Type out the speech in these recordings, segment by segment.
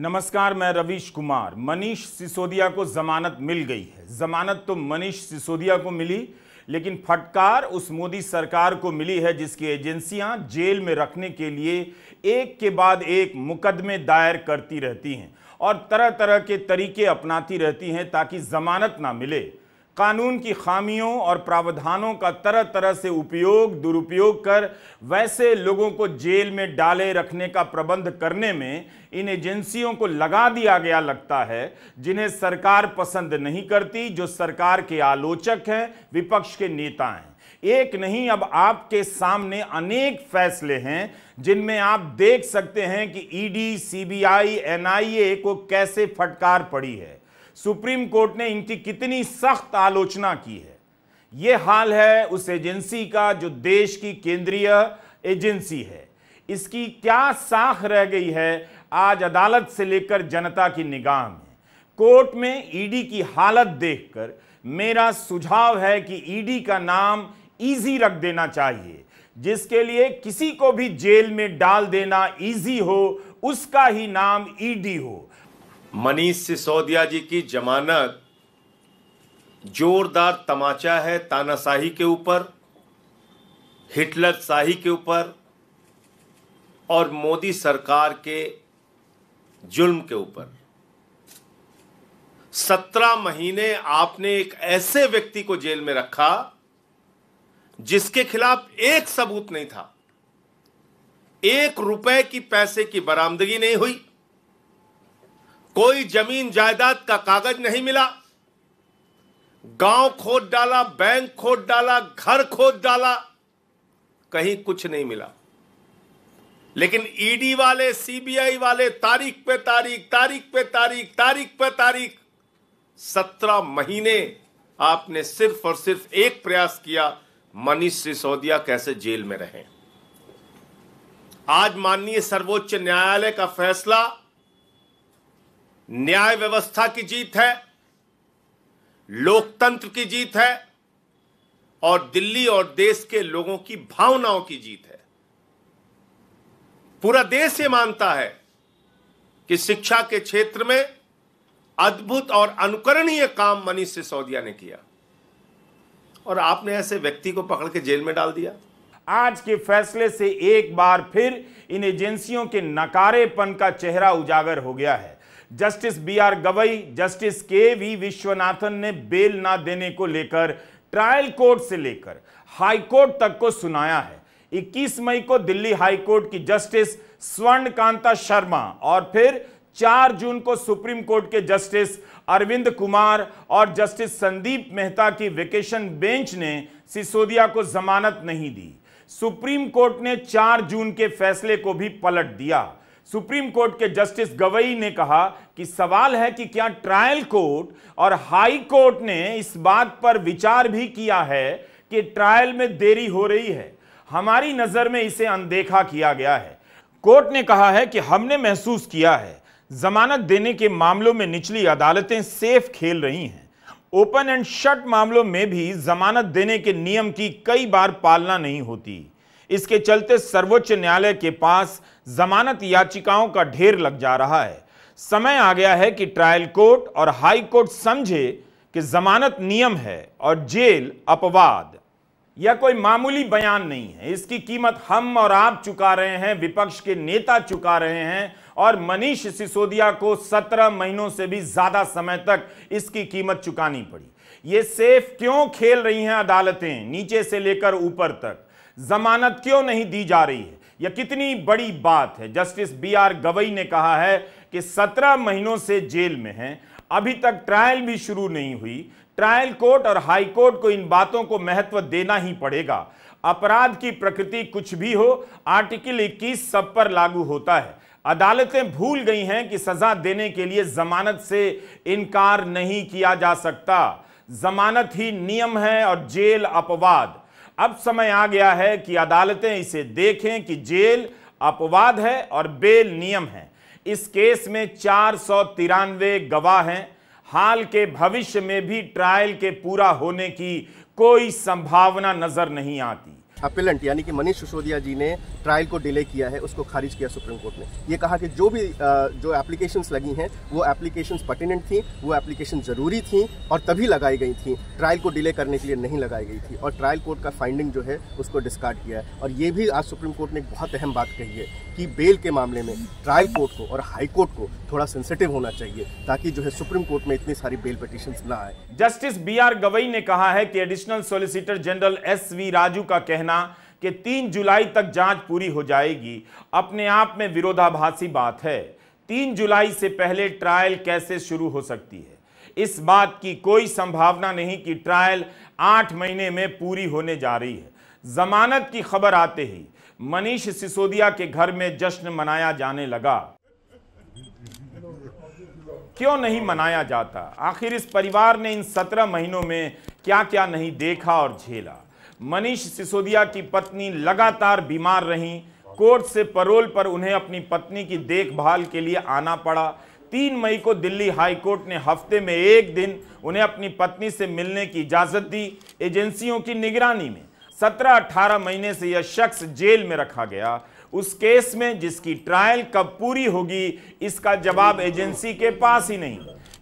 नमस्कार मैं रवीश कुमार मनीष सिसोदिया को जमानत मिल गई है जमानत तो मनीष सिसोदिया को मिली लेकिन फटकार उस मोदी सरकार को मिली है जिसकी एजेंसियां जेल में रखने के लिए एक के बाद एक मुकदमे दायर करती रहती हैं और तरह तरह के तरीके अपनाती रहती हैं ताकि जमानत ना मिले कानून की खामियों और प्रावधानों का तरह तरह से उपयोग दुरुपयोग कर वैसे लोगों को जेल में डाले रखने का प्रबंध करने में इन एजेंसियों को लगा दिया गया लगता है जिन्हें सरकार पसंद नहीं करती जो सरकार के आलोचक हैं विपक्ष के नेता हैं एक नहीं अब आपके सामने अनेक फैसले हैं जिनमें आप देख सकते हैं कि ईडी सीबीआई एनआईए को कैसे फटकार पड़ी है सुप्रीम कोर्ट ने इनकी कितनी सख्त आलोचना की है ये हाल है उस एजेंसी का जो देश की केंद्रीय एजेंसी है इसकी क्या साख रह गई है आज अदालत से लेकर जनता की निगाह में कोर्ट में ईडी की हालत देखकर मेरा सुझाव है कि ईडी का नाम इजी रख देना चाहिए जिसके लिए किसी को भी जेल में डाल देना इजी हो उसका ही नाम ईडी हो मनीष सिसोदिया जी की जमानत जोरदार तमाचा है तानाशाही के ऊपर हिटलर शाही के ऊपर और मोदी सरकार के जुल्म के ऊपर सत्रह महीने आपने एक ऐसे व्यक्ति को जेल में रखा जिसके खिलाफ एक सबूत नहीं था एक रुपए की पैसे की बरामदगी नहीं हुई कोई जमीन जायदाद का कागज नहीं मिला गांव खोद डाला बैंक खोद डाला घर खोद डाला कहीं कुछ नहीं मिला लेकिन ईडी e वाले सीबीआई वाले तारीख पे तारीख तारीख पे तारीख तारीख पे तारीख सत्रह महीने आपने सिर्फ और सिर्फ एक प्रयास किया मनीष सिसोदिया कैसे जेल में रहे आज माननीय सर्वोच्च न्यायालय का फैसला न्याय व्यवस्था की जीत है लोकतंत्र की जीत है और दिल्ली और देश के लोगों की भावनाओं की जीत है पूरा देश ये मानता है कि शिक्षा के क्षेत्र में अद्भुत और अनुकरणीय काम मनीष सिसोदिया ने किया और आपने ऐसे व्यक्ति को पकड़ के जेल में डाल दिया आज के फैसले से एक बार फिर इन एजेंसियों के नकारेपन का चेहरा उजागर हो गया है justice B R Gavai justice K V Viswanathan ने बेल ना देने को लेकर ट्रायल कोर्ट से लेकर हाई कोर्ट तक को सुनाया है 21 मई को दिल्ली हाई कोर्ट की जस्टिस स्वर्ण कांता शर्मा और फिर 4 जून को सुप्रीम कोर्ट के जस्टिस अरविंद कुमार और जस्टिस संदीप मेहता की वेकेशन बेंच ने सिसोदिया को जमानत नहीं दी सुप्रीम कोर्ट ने 4 जून के फैसले को भी पलट दिया सुप्रीम कोर्ट के जस्टिस गवई ने कहा कि सवाल है कि क्या ट्रायल कोर्ट और हाई कोर्ट ने इस बात पर विचार भी किया है कि ट्रायल में देरी हो रही है हमारी नज़र में इसे अनदेखा किया गया है कोर्ट ने कहा है कि हमने महसूस किया है जमानत देने के मामलों में निचली अदालतें सेफ खेल रही हैं ओपन एंड शट मामलों में भी जमानत देने के नियम की कई बार पालना नहीं होती इसके चलते सर्वोच्च न्यायालय के पास जमानत याचिकाओं का ढेर लग जा रहा है समय आ गया है कि ट्रायल कोर्ट और हाई कोर्ट समझे कि जमानत नियम है और जेल अपवाद यह कोई मामूली बयान नहीं है इसकी कीमत हम और आप चुका रहे हैं विपक्ष के नेता चुका रहे हैं और मनीष सिसोदिया को सत्रह महीनों से भी ज्यादा समय तक इसकी कीमत चुकानी पड़ी ये सेफ क्यों खेल रही हैं अदालतें नीचे से लेकर ऊपर तक जमानत क्यों नहीं दी जा रही है यह कितनी बड़ी बात है जस्टिस बी आर गवई ने कहा है कि सत्रह महीनों से जेल में हैं अभी तक ट्रायल भी शुरू नहीं हुई ट्रायल कोर्ट और हाई कोर्ट को इन बातों को महत्व देना ही पड़ेगा अपराध की प्रकृति कुछ भी हो आर्टिकल 21 सब पर लागू होता है अदालतें भूल गई हैं कि सजा देने के लिए जमानत से इनकार नहीं किया जा सकता जमानत ही नियम है और जेल अपवाद अब समय आ गया है कि अदालतें इसे देखें कि जेल अपवाद है और बेल नियम है इस केस में चार सौ तिरानवे गवाह हैं हाल के भविष्य में भी ट्रायल के पूरा होने की कोई संभावना नजर नहीं आती अपिलंट यानी कि मनीष सिसोदिया जी ने ट्रायल को डिले किया है उसको खारिज किया सुप्रीम कोर्ट ने ये कहा कि जो भी जो एप्लीकेशंस लगी हैं वो एप्लीकेशंस पर्टिनेंट थी वो एप्लीकेशन ज़रूरी थी और तभी लगाई गई थी ट्रायल को डिले करने के लिए नहीं लगाई गई थी और ट्रायल कोर्ट का फाइंडिंग जो है उसको डिस्कार्ड किया है और ये भी आज सुप्रीम कोर्ट ने एक बहुत अहम बात कही है कि बेल के मामले में ट्रायल कोर्ट को और हाई कोर्ट को थोड़ा सेंसिटिव होना चाहिए ताकि जो है सुप्रीम कोर्ट में इतनी सारी बेल पिटिशन ना आए जस्टिस बी आर गवई ने कहा है कि additional solicitor general S V Raju का कहना कि 3 जुलाई तक जांच पूरी हो जाएगी अपने आप में विरोधाभासी बात है 3 जुलाई से पहले ट्रायल कैसे शुरू हो सकती है इस बात की कोई संभावना नहीं कि ट्रायल आठ महीने में पूरी होने जा रही है जमानत की खबर आते ही मनीष सिसोदिया के घर में जश्न मनाया जाने लगा क्यों नहीं मनाया जाता आखिर इस परिवार ने इन सत्रह महीनों में क्या क्या नहीं देखा और झेला मनीष सिसोदिया की पत्नी लगातार बीमार रहीं कोर्ट से परोल पर उन्हें अपनी पत्नी की देखभाल के लिए आना पड़ा तीन मई को दिल्ली हाईकोर्ट ने हफ्ते में एक दिन उन्हें अपनी पत्नी से मिलने की इजाज़त दी एजेंसियों की निगरानी में सत्रह अठारह महीने से यह शख्स जेल में रखा गया उस केस में जिसकी ट्रायल कब पूरी होगी इसका जवाब एजेंसी के पास ही नहीं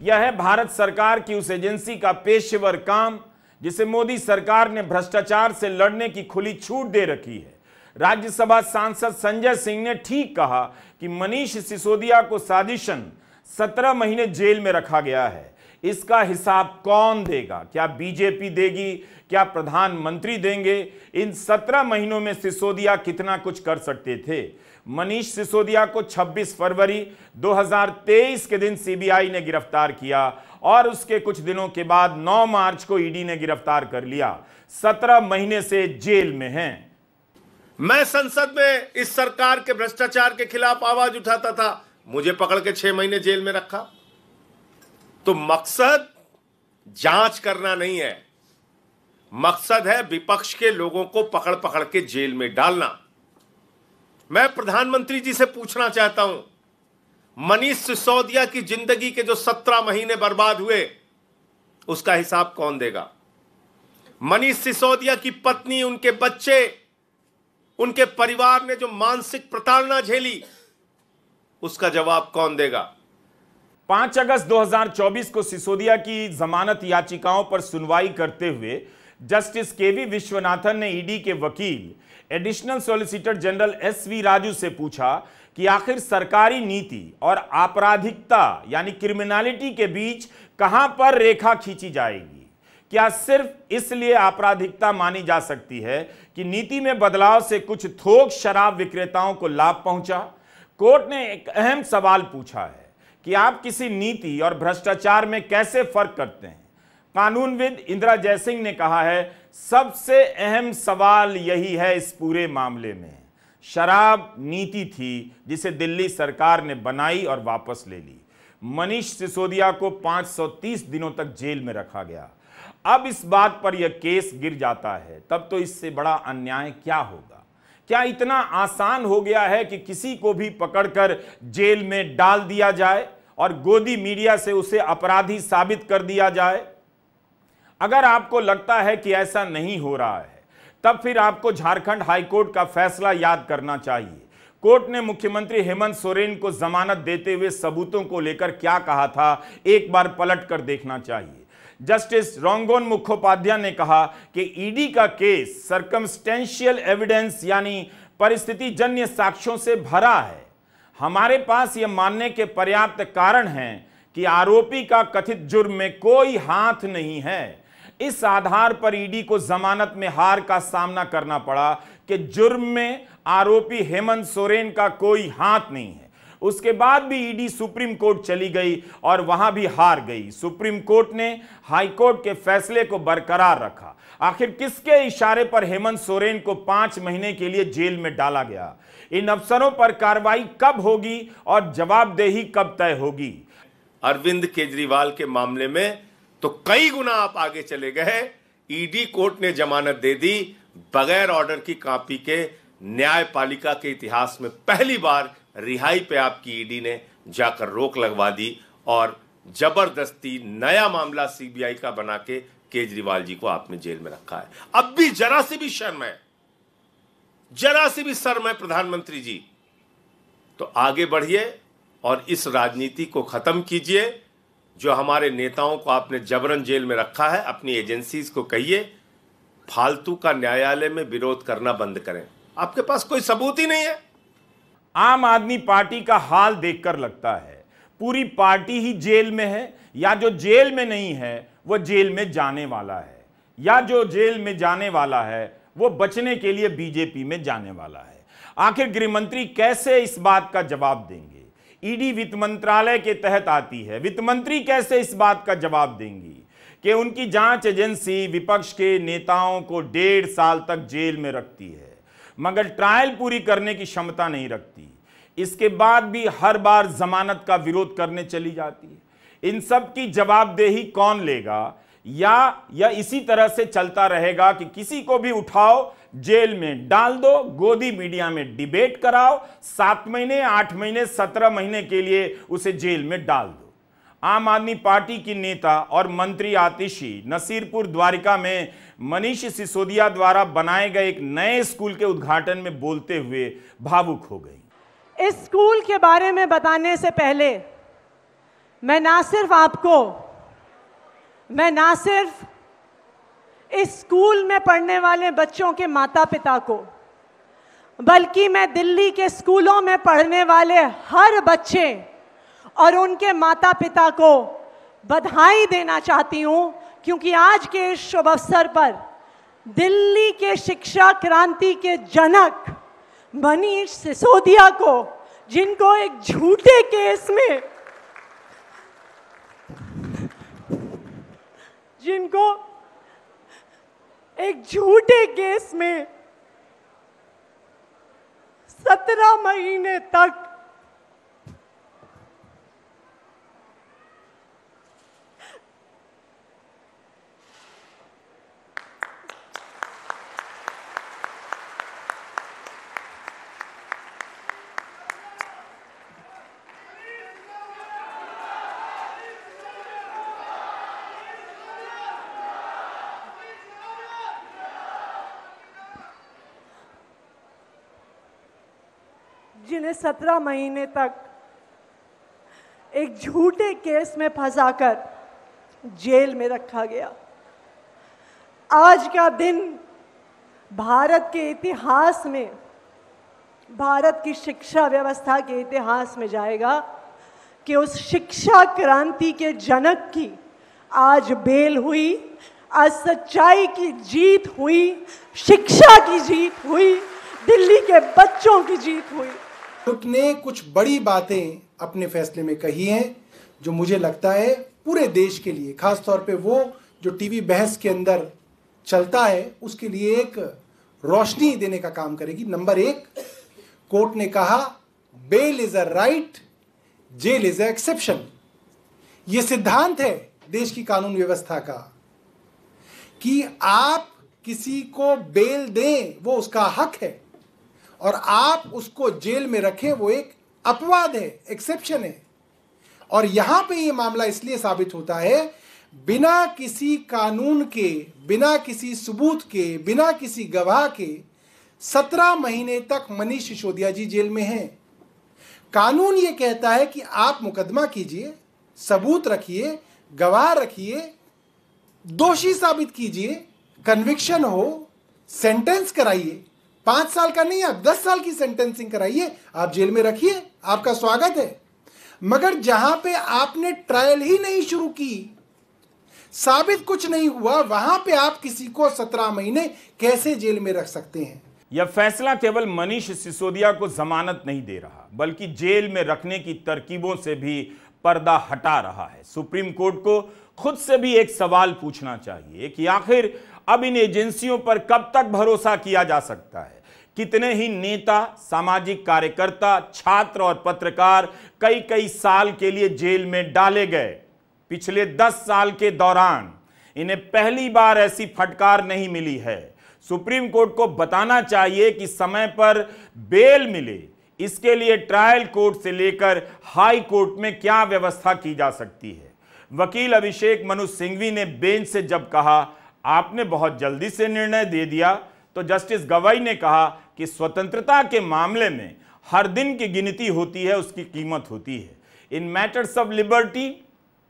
यह है भारत सरकार की उस एजेंसी का पेशेवर काम जिसे मोदी सरकार ने भ्रष्टाचार से लड़ने की खुली छूट दे रखी है राज्यसभा सांसद संजय सिंह ने ठीक कहा कि मनीष सिसोदिया को साजिशन सत्रह महीने जेल में रखा गया है इसका हिसाब कौन देगा क्या बीजेपी देगी क्या प्रधानमंत्री देंगे इन सत्रह महीनों में सिसोदिया कितना कुछ कर सकते थे मनीष सिसोदिया को 26 फरवरी 2023 के दिन सीबीआई ने गिरफ्तार किया और उसके कुछ दिनों के बाद 9 मार्च को ईडी ने गिरफ्तार कर लिया 17 महीने से जेल में हैं मैं संसद में इस सरकार के भ्रष्टाचार के खिलाफ आवाज उठाता था मुझे पकड़ के छह महीने जेल में रखा तो मकसद जांच करना नहीं है मकसद है विपक्ष के लोगों को पकड़ पकड़ के जेल में डालना मैं प्रधानमंत्री जी से पूछना चाहता हूं मनीष सिसोदिया की जिंदगी के जो सत्रह महीने बर्बाद हुए उसका हिसाब कौन देगा मनीष सिसोदिया की पत्नी उनके बच्चे उनके परिवार ने जो मानसिक प्रताड़ना झेली उसका जवाब कौन देगा 5 अगस्त 2024 को सिसोदिया की जमानत याचिकाओं पर सुनवाई करते हुए जस्टिस के वी विश्वनाथन ने ईडी के वकील additional solicitor general S V Raju से पूछा कि आखिर सरकारी नीति और आपराधिकता यानी क्रिमिनलिटी के बीच कहां पर रेखा खींची जाएगी क्या सिर्फ इसलिए आपराधिकता मानी जा सकती है कि नीति में बदलाव से कुछ थोक शराब विक्रेताओं को लाभ पहुंचा कोर्ट ने एक अहम सवाल पूछा है कि आप किसी नीति और भ्रष्टाचार में कैसे फर्क करते हैं कानूनविद इंदिरा जयसिंह ने कहा है सबसे अहम सवाल यही है इस पूरे मामले में शराब नीति थी जिसे दिल्ली सरकार ने बनाई और वापस ले ली मनीष सिसोदिया को 530 दिनों तक जेल में रखा गया अब इस बात पर यह केस गिर जाता है तब तो इससे बड़ा अन्याय क्या होगा क्या इतना आसान हो गया है कि किसी को भी पकड़कर जेल में डाल दिया जाए और गोदी मीडिया से उसे अपराधी साबित कर दिया जाए अगर आपको लगता है कि ऐसा नहीं हो रहा है तब फिर आपको झारखंड हाईकोर्ट का फैसला याद करना चाहिए कोर्ट ने मुख्यमंत्री हेमंत सोरेन को जमानत देते हुए सबूतों को लेकर क्या कहा था एक बार पलट कर देखना चाहिए जस्टिस रोंगोन मुखोपाध्याय ने कहा कि ईडी का केस सरकमस्टेंशियल एविडेंस यानी परिस्थिति जन्य साक्ष्यों से भरा है हमारे पास ये मानने के पर्याप्त कारण हैं कि आरोपी का कथित जुर्म में कोई हाथ नहीं है इस आधार पर ईडी को जमानत में हार का सामना करना पड़ा कि जुर्म में आरोपी हेमंत सोरेन का कोई हाथ नहीं है उसके बाद भी ईडी सुप्रीम कोर्ट चली गई और वहां भी हार गई सुप्रीम कोर्ट ने हाई कोर्ट के फैसले को बरकरार रखा आखिर किसके इशारे पर हेमंत सोरेन को पांच महीने के लिए जेल में डाला गया इन अफसरों पर कार्रवाई कब होगी और जवाबदेही कब तय होगी अरविंद केजरीवाल के मामले में तो कई गुना आप आगे चले गए ईडी e कोर्ट ने जमानत दे दी बगैर ऑर्डर की कापी के न्यायपालिका के इतिहास में पहली बार रिहाई पे आपकी ईडी e ने जाकर रोक लगवा दी और जबरदस्ती नया मामला सीबीआई का बना के केजरीवाल जी को आपने जेल में रखा है अब भी जरा सी भी शर्म है जरा सी भी शर्म है प्रधानमंत्री जी तो आगे बढ़िए और इस राजनीति को खत्म कीजिए जो हमारे नेताओं को आपने जबरन जेल में रखा है अपनी एजेंसीज को कहिए फालतू का न्यायालय में विरोध करना बंद करें आपके पास कोई सबूत ही नहीं है आम आदमी पार्टी का हाल देखकर लगता है पूरी पार्टी ही जेल में है या जो जेल में नहीं है वो जेल में जाने वाला है या जो जेल में जाने वाला है वो बचने के लिए बीजेपी में जाने वाला है आखिर गृहमंत्री कैसे इस बात का जवाब देंगे ईडी वित्त मंत्रालय के तहत आती है वित्त मंत्री कैसे इस बात का जवाब देंगी कि उनकी जांच एजेंसी विपक्ष के नेताओं को डेढ़ साल तक जेल में रखती है मगर ट्रायल पूरी करने की क्षमता नहीं रखती इसके बाद भी हर बार जमानत का विरोध करने चली जाती है इन सब की जवाबदेही कौन लेगा या या इसी तरह से चलता रहेगा कि किसी को भी उठाओ जेल में डाल दो गोदी मीडिया में डिबेट कराओ सात महीने आठ महीने सत्रह महीने के लिए उसे जेल में डाल दो आम आदमी पार्टी की नेता और मंत्री आतिशी नसीरपुर द्वारिका में मनीष सिसोदिया द्वारा बनाए गए एक नए स्कूल के उद्घाटन में बोलते हुए भावुक हो गई इस स्कूल के बारे में बताने से पहले मैं ना सिर्फ आपको मैं ना सिर्फ इस स्कूल में पढ़ने वाले बच्चों के माता पिता को बल्कि मैं दिल्ली के स्कूलों में पढ़ने वाले हर बच्चे और उनके माता पिता को बधाई देना चाहती हूँ क्योंकि आज के इस शुभ अवसर पर दिल्ली के शिक्षा क्रांति के जनक मनीष सिसोदिया को जिनको एक झूठे केस में जिनको एक झूठे केस में सत्रह महीने तक उन्हें सत्रह महीने तक एक झूठे केस में फंसाकर जेल में रखा गया आज का दिन भारत के इतिहास में भारत की शिक्षा व्यवस्था के इतिहास में जाएगा कि उस शिक्षा क्रांति के जनक की आज बेल हुई आज सच्चाई की जीत हुई शिक्षा की जीत हुई दिल्ली के बच्चों की जीत हुई कोर्ट ने कुछ बड़ी बातें अपने फैसले में कही हैं जो मुझे लगता है पूरे देश के लिए खासतौर पे वो जो टीवी बहस के अंदर चलता है उसके लिए एक रोशनी देने का काम करेगी नंबर एक कोर्ट ने कहा bail is a right jail is a exception ये सिद्धांत है देश की कानून व्यवस्था का कि आप किसी को बेल दें वो उसका हक है और आप उसको जेल में रखें वो एक अपवाद है एक्सेप्शन है और यहां पे ये मामला इसलिए साबित होता है बिना किसी कानून के बिना किसी सबूत के बिना किसी गवाह के सत्रह महीने तक मनीष सिसोदिया जी जेल में हैं कानून ये कहता है कि आप मुकदमा कीजिए सबूत रखिए गवाह रखिए दोषी साबित कीजिए कन्विक्शन हो सेंटेंस कराइए पांच साल का नहीं आप दस साल की सेंटेंसिंग कराइए आप जेल में रखिए आपका स्वागत है मगर जहां पे आपने ट्रायल ही नहीं शुरू की साबित कुछ नहीं हुआ वहां पे आप किसी को सत्रह महीने कैसे जेल में रख सकते हैं यह फैसला केवल मनीष सिसोदिया को जमानत नहीं दे रहा बल्कि जेल में रखने की तरकीबों से भी पर्दा हटा रहा है सुप्रीम कोर्ट को खुद से भी एक सवाल पूछना चाहिए कि आखिर अब इन एजेंसियों पर कब तक भरोसा किया जा सकता है कितने ही नेता सामाजिक कार्यकर्ता छात्र और पत्रकार कई कई साल के लिए जेल में डाले गए पिछले दस साल के दौरान इन्हें पहली बार ऐसी फटकार नहीं मिली है सुप्रीम कोर्ट को बताना चाहिए कि समय पर बेल मिले इसके लिए ट्रायल कोर्ट से लेकर हाई कोर्ट में क्या व्यवस्था की जा सकती है वकील अभिषेक मनु सिंघवी ने बेंच से जब कहा आपने बहुत जल्दी से निर्णय दे दिया तो जस्टिस गवाई ने कहा कि स्वतंत्रता के मामले में हर दिन की गिनती होती है उसकी कीमत होती है in matters of liberty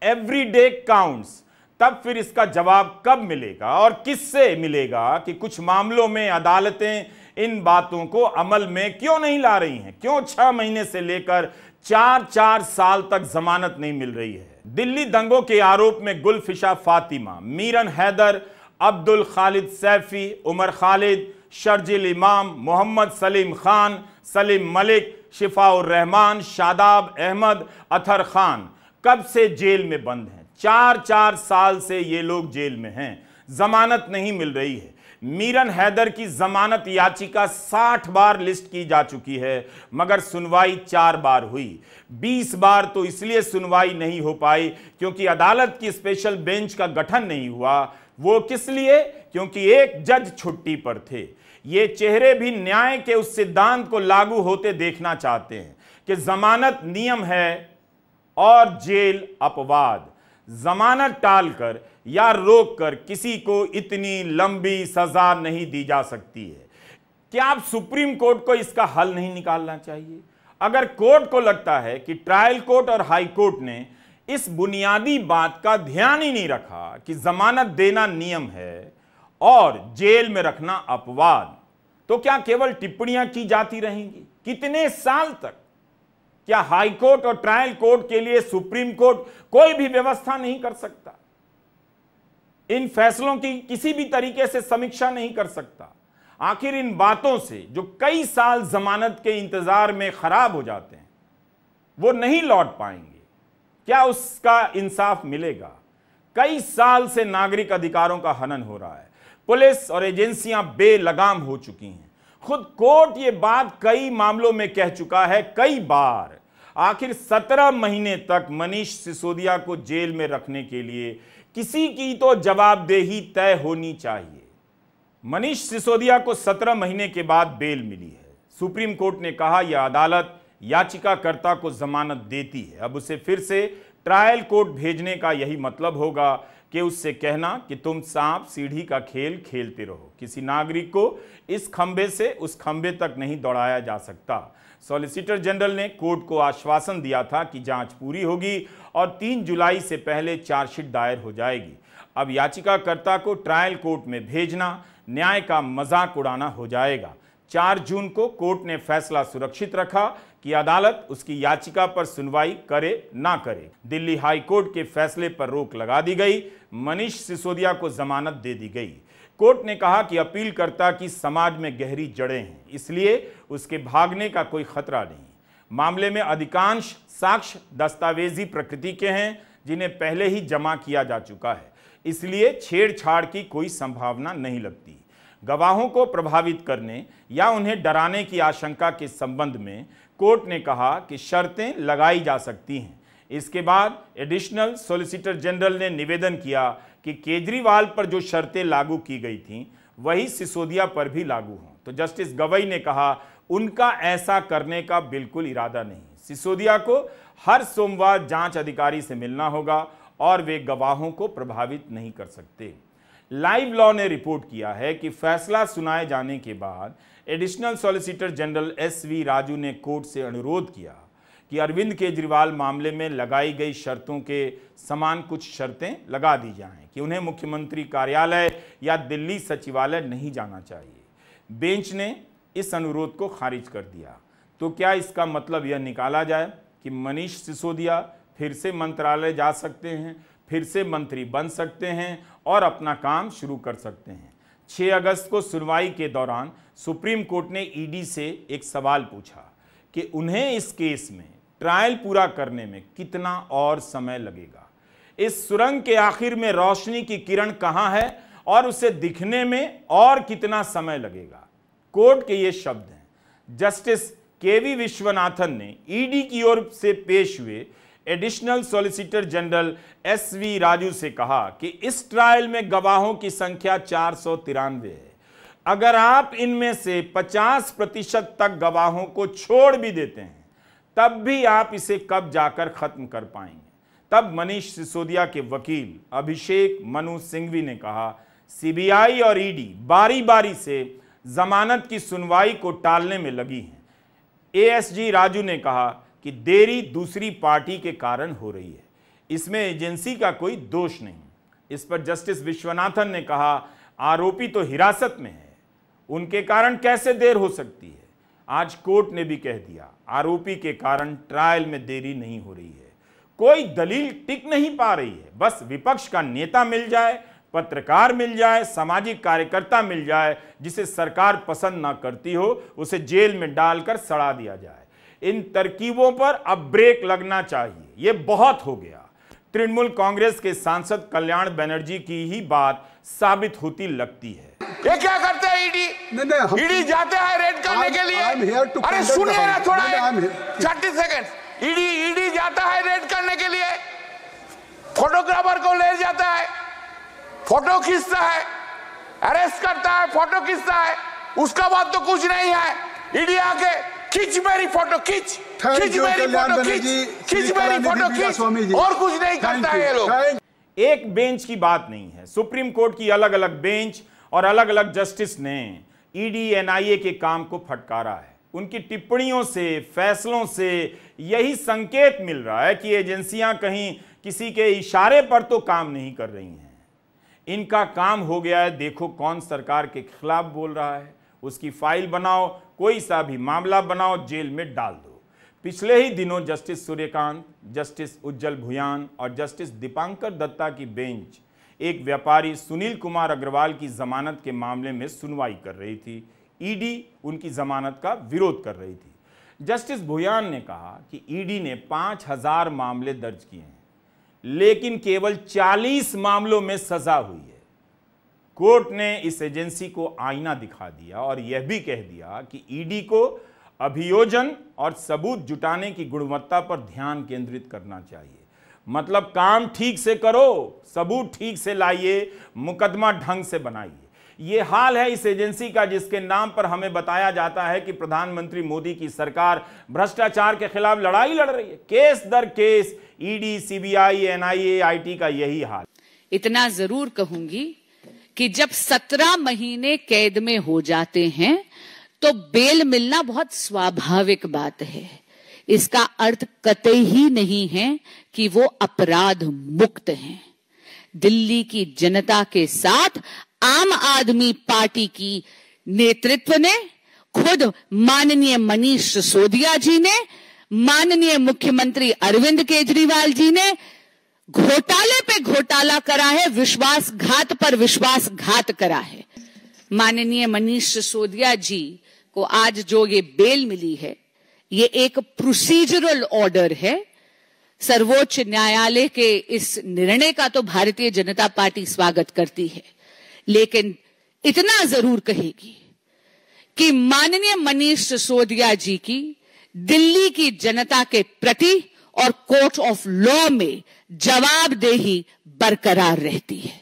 every day counts तब फिर इसका जवाब कब मिलेगा और किससे मिलेगा कि कुछ मामलों में अदालतें इन बातों को अमल में क्यों नहीं ला रही हैं क्यों छह महीने से लेकर चार चार साल तक जमानत नहीं मिल रही है दिल्ली दंगों के आरोप में गुलफिशा फातिमा मीरन हैदर अब्दुल खालिद सैफ़ी उमर खालिद शर्जिल इमाम मोहम्मद सलीम खान सलीम मलिक रहमान, शादाब अहमद अथर खान कब से जेल में बंद हैं चार चार साल से ये लोग जेल में हैं जमानत नहीं मिल रही है मीरन हैदर की जमानत याचिका 60 बार लिस्ट की जा चुकी है मगर सुनवाई चार बार हुई 20 बार तो इसलिए सुनवाई नहीं हो पाई क्योंकि अदालत की स्पेशल बेंच का गठन नहीं हुआ वो किस लिए क्योंकि एक जज छुट्टी पर थे ये चेहरे भी न्याय के उस सिद्धांत को लागू होते देखना चाहते हैं कि जमानत नियम है और जेल अपवाद जमानत टालकर या रोककर किसी को इतनी लंबी सजा नहीं दी जा सकती है क्या आप सुप्रीम कोर्ट को इसका हल नहीं निकालना चाहिए अगर कोर्ट को लगता है कि ट्रायल कोर्ट और हाई कोर्ट ने इस बुनियादी बात का ध्यान ही नहीं रखा कि जमानत देना नियम है और जेल में रखना अपवाद तो क्या केवल टिप्पणियां की जाती रहेंगी कितने साल तक क्या हाईकोर्ट और ट्रायल कोर्ट के लिए सुप्रीम कोर्ट कोई भी व्यवस्था नहीं कर सकता इन फैसलों की किसी भी तरीके से समीक्षा नहीं कर सकता आखिर इन बातों से जो कई साल जमानत के इंतजार में खराब हो जाते हैं वो नहीं लौट पाएंगे क्या उसका इंसाफ मिलेगा कई साल से नागरिक अधिकारों का हनन हो रहा है पुलिस और एजेंसियां बेलगाम हो चुकी हैं खुद कोर्ट ये बात कई मामलों में कह चुका है कई बार आखिर सत्रह महीने तक मनीष सिसोदिया को जेल में रखने के लिए किसी की तो जवाबदेही तय होनी चाहिए मनीष सिसोदिया को सत्रह महीने के बाद बेल मिली है सुप्रीम कोर्ट ने कहा यह अदालत याचिकाकर्ता को जमानत देती है अब उसे फिर से ट्रायल कोर्ट भेजने का यही मतलब होगा कि उससे कहना कि तुम सांप सीढ़ी का खेल खेलते रहो किसी नागरिक को इस खंभे से उस खंभे तक नहीं दौड़ाया जा सकता सॉलिसिटर जनरल ने कोर्ट को आश्वासन दिया था कि जांच पूरी होगी और 3 जुलाई से पहले चार्जशीट दायर हो जाएगी अब याचिकाकर्ता को ट्रायल कोर्ट में भेजना न्याय का मजाक उड़ाना हो जाएगा 4 जून को कोर्ट ने फैसला सुरक्षित रखा कि अदालत उसकी याचिका पर सुनवाई करे ना करे दिल्ली हाई कोर्ट के फैसले पर रोक लगा दी गई मनीष सिसोदिया को जमानत दे दी गई कोर्ट ने कहा कि अपीलकर्ता की समाज में गहरी जड़ें हैं इसलिए उसके भागने का कोई खतरा नहीं मामले में अधिकांश साक्ष्य दस्तावेजी प्रकृति के हैं जिन्हें पहले ही जमा किया जा चुका है इसलिए छेड़छाड़ की कोई संभावना नहीं लगती गवाहों को प्रभावित करने या उन्हें डराने की आशंका के संबंध में कोर्ट ने कहा कि शर्तें लगाई जा सकती हैं इसके बाद एडिशनल सॉलिसिटर जनरल ने निवेदन किया कि केजरीवाल पर जो शर्तें लागू की गई थीं वही सिसोदिया पर भी लागू हों तो जस्टिस गवई ने कहा उनका ऐसा करने का बिल्कुल इरादा नहीं सिसोदिया को हर सोमवार जांच अधिकारी से मिलना होगा और वे गवाहों को प्रभावित नहीं कर सकते लाइव लॉ ने रिपोर्ट किया है कि फैसला सुनाए जाने के बाद additional solicitor general S V Raju ने कोर्ट से अनुरोध किया कि अरविंद केजरीवाल मामले में लगाई गई शर्तों के समान कुछ शर्तें लगा दी जाएं कि उन्हें मुख्यमंत्री कार्यालय या दिल्ली सचिवालय नहीं जाना चाहिए बेंच ने इस अनुरोध को खारिज कर दिया तो क्या इसका मतलब यह निकाला जाए कि मनीष सिसोदिया फिर से मंत्रालय जा सकते हैं फिर से मंत्री बन सकते हैं और अपना काम शुरू कर सकते हैं 6 अगस्त को सुनवाई के दौरान सुप्रीम कोर्ट ने ईडी से एक सवाल पूछा कि उन्हें इस केस में ट्रायल पूरा करने में कितना और समय लगेगा इस सुरंग के आखिर में रोशनी की किरण कहाँ है और उसे दिखने में और कितना समय लगेगा कोर्ट के ये शब्द हैं जस्टिस के वी विश्वनाथन ने ईडी की ओर से पेश हुए additional solicitor general S V Raju से कहा कि इस ट्रायल में गवाहों की संख्या चार सौ तिरानवे है अगर आप इनमें से 50 प्रतिशत तक गवाहों को छोड़ भी देते हैं तब भी आप इसे कब जाकर खत्म कर पाएंगे तब मनीष सिसोदिया के वकील अभिषेक मनु सिंघवी ने कहा सीबीआई और ईडी बारी बारी से जमानत की सुनवाई को टालने में लगी हैं एएसजी राजू ने कहा कि देरी दूसरी पार्टी के कारण हो रही है इसमें एजेंसी का कोई दोष नहीं इस पर जस्टिस विश्वनाथन ने कहा आरोपी तो हिरासत में है उनके कारण कैसे देर हो सकती है आज कोर्ट ने भी कह दिया आरोपी के कारण ट्रायल में देरी नहीं हो रही है कोई दलील टिक नहीं पा रही है बस विपक्ष का नेता मिल जाए पत्रकार मिल जाए सामाजिक कार्यकर्ता मिल जाए जिसे सरकार पसंद ना करती हो उसे जेल में डालकर सड़ा दिया जाए इन तरकीबों पर अब ब्रेक लगना चाहिए यह बहुत हो गया तृणमूल कांग्रेस के सांसद कल्याण बनर्जी की ही बात साबित होती लगती है ये क्या करते हैं ईडी e ईडी e जाते हैं रेड करने के लिए अरे सुनिए ना थोड़ा थर्टी सेकेंड ईडी ईडी जाता है रेड करने के लिए फोटोग्राफर को ले जाता है फोटो खींचता है अरेस्ट करता है फोटो खींचता है उसका बात तो कुछ नहीं है ईडी e आके खींच मेरी फोटो खींच खींच मेरी फोटो खींच खींच मेरी फोटो खींच और कुछ नहीं करता है ये लोग एक बेंच की बात नहीं है सुप्रीम कोर्ट की अलग अलग बेंच और अलग अलग जस्टिस ने ईडी e एनआईए के काम को फटकारा है उनकी टिप्पणियों से फैसलों से यही संकेत मिल रहा है कि एजेंसियां कहीं किसी के इशारे पर तो काम नहीं कर रही हैं इनका काम हो गया है देखो कौन सरकार के खिलाफ बोल रहा है उसकी फाइल बनाओ कोई सा भी मामला बनाओ जेल में डाल दो पिछले ही दिनों जस्टिस सूर्यकांत जस्टिस उज्जवल भुयान और जस्टिस दीपांकर दत्ता की बेंच एक व्यापारी सुनील कुमार अग्रवाल की जमानत के मामले में सुनवाई कर रही थी ईडी उनकी जमानत का विरोध कर रही थी जस्टिस भुयान ने कहा कि ईडी ने पाँच हजार मामले दर्ज किए हैं लेकिन केवल 40 मामलों में सजा हुई है कोर्ट ने इस एजेंसी को आईना दिखा दिया और यह भी कह दिया कि ईडी को अभियोजन और सबूत जुटाने की गुणवत्ता पर ध्यान केंद्रित करना चाहिए मतलब काम ठीक से करो सबूत ठीक से लाइए मुकदमा ढंग से बनाइए ये हाल है इस एजेंसी का जिसके नाम पर हमें बताया जाता है कि प्रधानमंत्री मोदी की सरकार भ्रष्टाचार के खिलाफ लड़ाई लड़ रही है केस दर case ED CBI NIA IT का यही हाल इतना जरूर कहूंगी कि जब सत्रह महीने कैद में हो जाते हैं तो बेल मिलना बहुत स्वाभाविक बात है इसका अर्थ कतई ही नहीं है कि वो अपराध मुक्त हैं दिल्ली की जनता के साथ आम आदमी पार्टी की नेतृत्व ने खुद माननीय मनीष सिसोदिया जी ने माननीय मुख्यमंत्री अरविंद केजरीवाल जी ने घोटाले पे घोटाला करा है विश्वासघात पर विश्वासघात करा है माननीय मनीष सिसोदिया जी को आज जो ये बेल मिली है ये एक प्रोसीजरल ऑर्डर है सर्वोच्च न्यायालय के इस निर्णय का तो भारतीय जनता पार्टी स्वागत करती है लेकिन इतना जरूर कहेगी कि माननीय मनीष सिसोदिया जी की दिल्ली की जनता के प्रति और कोर्ट ऑफ लॉ में जवाबदेही बरकरार रहती है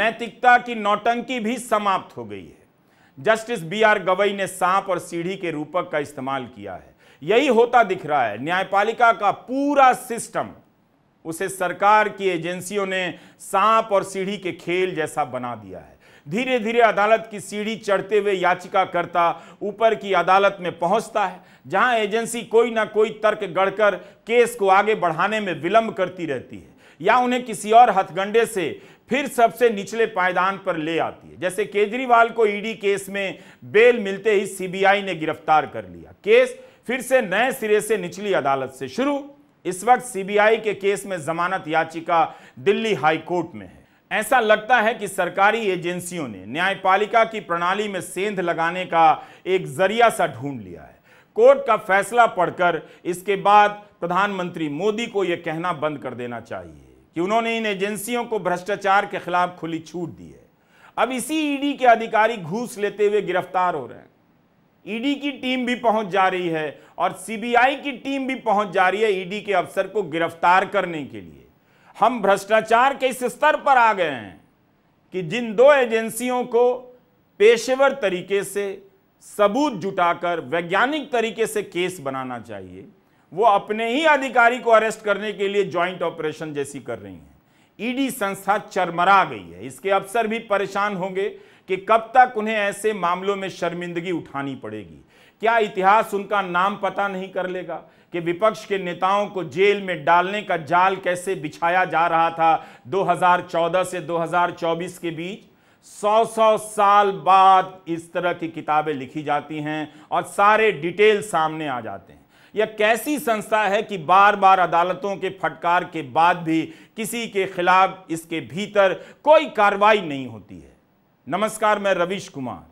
नैतिकता की नौटंकी भी समाप्त हो गई है जस्टिस बी आर गवई ने सांप और सीढ़ी के रूपक का इस्तेमाल किया है यही होता दिख रहा है न्यायपालिका का पूरा सिस्टम उसे सरकार की एजेंसियों ने सांप और सीढ़ी के खेल जैसा बना दिया है धीरे धीरे अदालत की सीढ़ी चढ़ते हुए याचिकाकर्ता ऊपर की अदालत में पहुंचता है जहां एजेंसी कोई ना कोई तर्क गढ़कर केस को आगे बढ़ाने में विलंब करती रहती है या उन्हें किसी और हथगंडे से फिर सबसे निचले पायदान पर ले आती है जैसे केजरीवाल को ईडी केस में बेल मिलते ही सीबीआई ने गिरफ्तार कर लिया केस फिर से नए सिरे से निचली अदालत से शुरू इस वक्त सीबीआई के केस में जमानत याचिका दिल्ली हाईकोर्ट में है ऐसा लगता है कि सरकारी एजेंसियों ने न्यायपालिका की प्रणाली में सेंध लगाने का एक जरिया सा ढूंढ लिया है कोर्ट का फैसला पढ़कर इसके बाद प्रधानमंत्री मोदी को यह कहना बंद कर देना चाहिए कि उन्होंने इन एजेंसियों को भ्रष्टाचार के खिलाफ खुली छूट दी है अब इसी ईडी के अधिकारी घूस लेते हुए गिरफ्तार हो रहे हैं ईडी की टीम भी पहुंच जा रही है और सीबीआई की टीम भी पहुंच जा रही है ईडी के अफसर को गिरफ्तार करने के लिए हम भ्रष्टाचार के इस स्तर पर आ गए हैं कि जिन दो एजेंसियों को पेशेवर तरीके से सबूत जुटाकर वैज्ञानिक तरीके से केस बनाना चाहिए वो अपने ही अधिकारी को अरेस्ट करने के लिए ज्वाइंट ऑपरेशन जैसी कर रही हैं ईडी संस्था चरमरा गई है इसके अफसर भी परेशान होंगे कि कब तक उन्हें ऐसे मामलों में शर्मिंदगी उठानी पड़ेगी क्या इतिहास उनका नाम पता नहीं कर लेगा कि विपक्ष के नेताओं को जेल में डालने का जाल कैसे बिछाया जा रहा था 2014 से 2024 के बीच सौ सौ साल बाद इस तरह की किताबें लिखी जाती हैं और सारे डिटेल सामने आ जाते हैं यह कैसी संस्था है कि बार बार अदालतों के फटकार के बाद भी किसी के खिलाफ इसके भीतर कोई कार्रवाई नहीं होती है नमस्कार मैं रविश कुमार